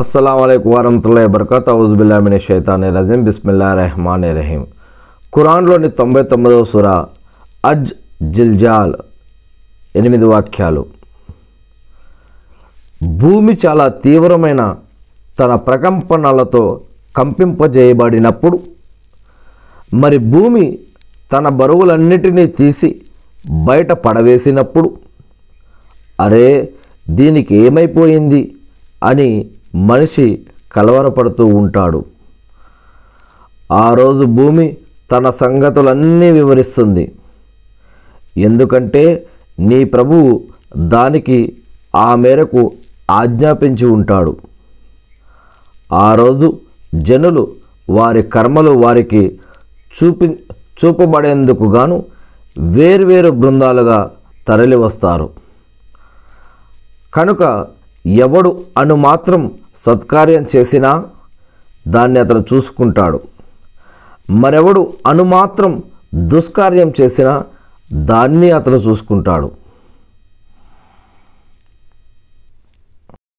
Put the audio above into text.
అస్సలం వరహతుల్లా బర్కత్ ఔజుబిల్లామిన షైతాని రజీం బిస్మిల్లా రెహమాన్ రహీం ఖురాన్లోని తొంభై తొమ్మిదవ సుర అజ్ జిల్జాల్ ఎనిమిది వాక్యాలు భూమి చాలా తీవ్రమైన తన ప్రకంపనలతో కంపింపజేయబడినప్పుడు మరి భూమి తన బరువులన్నిటినీ తీసి బయట పడవేసినప్పుడు అరే దీనికి ఏమైపోయింది అని మనిషి కలవరపడుతూ ఉంటాడు ఆ రోజు భూమి తన సంగతులన్నీ వివరిస్తుంది ఎందుకంటే నీ ప్రభువు దానికి ఆ మేరకు ఆజ్ఞాపించి ఉంటాడు ఆ రోజు జనులు వారి కర్మలు వారికి చూపి చూపబడేందుకు గాను వేర్వేరు బృందాలుగా తరలివస్తారు కనుక ఎవడు అను మాత్రం సత్కార్యం చేసినా దాన్ని అతను చూసుకుంటాడు మరెవడు అనుమాత్రం దుష్కార్యం చేసినా దాన్ని అతను చూసుకుంటాడు